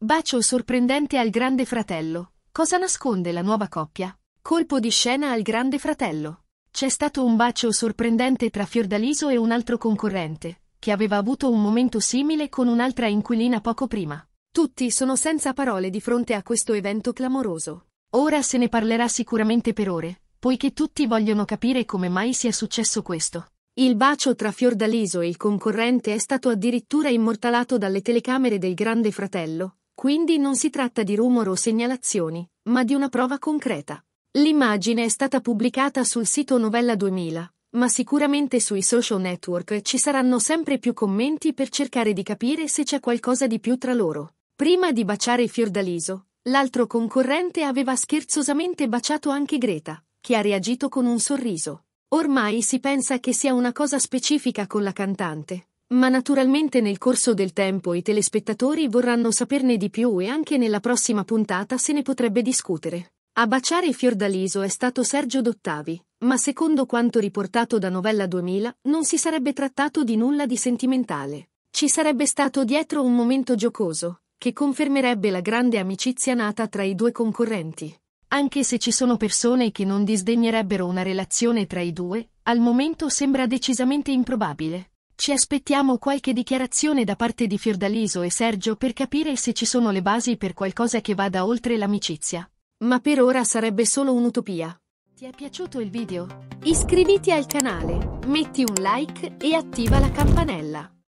Bacio sorprendente al grande fratello. Cosa nasconde la nuova coppia? Colpo di scena al grande fratello. C'è stato un bacio sorprendente tra Fiordaliso e un altro concorrente, che aveva avuto un momento simile con un'altra inquilina poco prima. Tutti sono senza parole di fronte a questo evento clamoroso. Ora se ne parlerà sicuramente per ore, poiché tutti vogliono capire come mai sia successo questo. Il bacio tra Fiordaliso e il concorrente è stato addirittura immortalato dalle telecamere del Grande Fratello, quindi non si tratta di rumore o segnalazioni, ma di una prova concreta. L'immagine è stata pubblicata sul sito Novella 2000, ma sicuramente sui social network ci saranno sempre più commenti per cercare di capire se c'è qualcosa di più tra loro. Prima di baciare Fiordaliso, l'altro concorrente aveva scherzosamente baciato anche Greta, che ha reagito con un sorriso. Ormai si pensa che sia una cosa specifica con la cantante, ma naturalmente nel corso del tempo i telespettatori vorranno saperne di più e anche nella prossima puntata se ne potrebbe discutere. A baciare Fiordaliso è stato Sergio Dottavi, ma secondo quanto riportato da Novella 2000 non si sarebbe trattato di nulla di sentimentale. Ci sarebbe stato dietro un momento giocoso, che confermerebbe la grande amicizia nata tra i due concorrenti. Anche se ci sono persone che non disdegnerebbero una relazione tra i due, al momento sembra decisamente improbabile. Ci aspettiamo qualche dichiarazione da parte di Fiordaliso e Sergio per capire se ci sono le basi per qualcosa che vada oltre l'amicizia. Ma per ora sarebbe solo un'utopia. Ti è piaciuto il video? Iscriviti al canale, metti un like e attiva la campanella.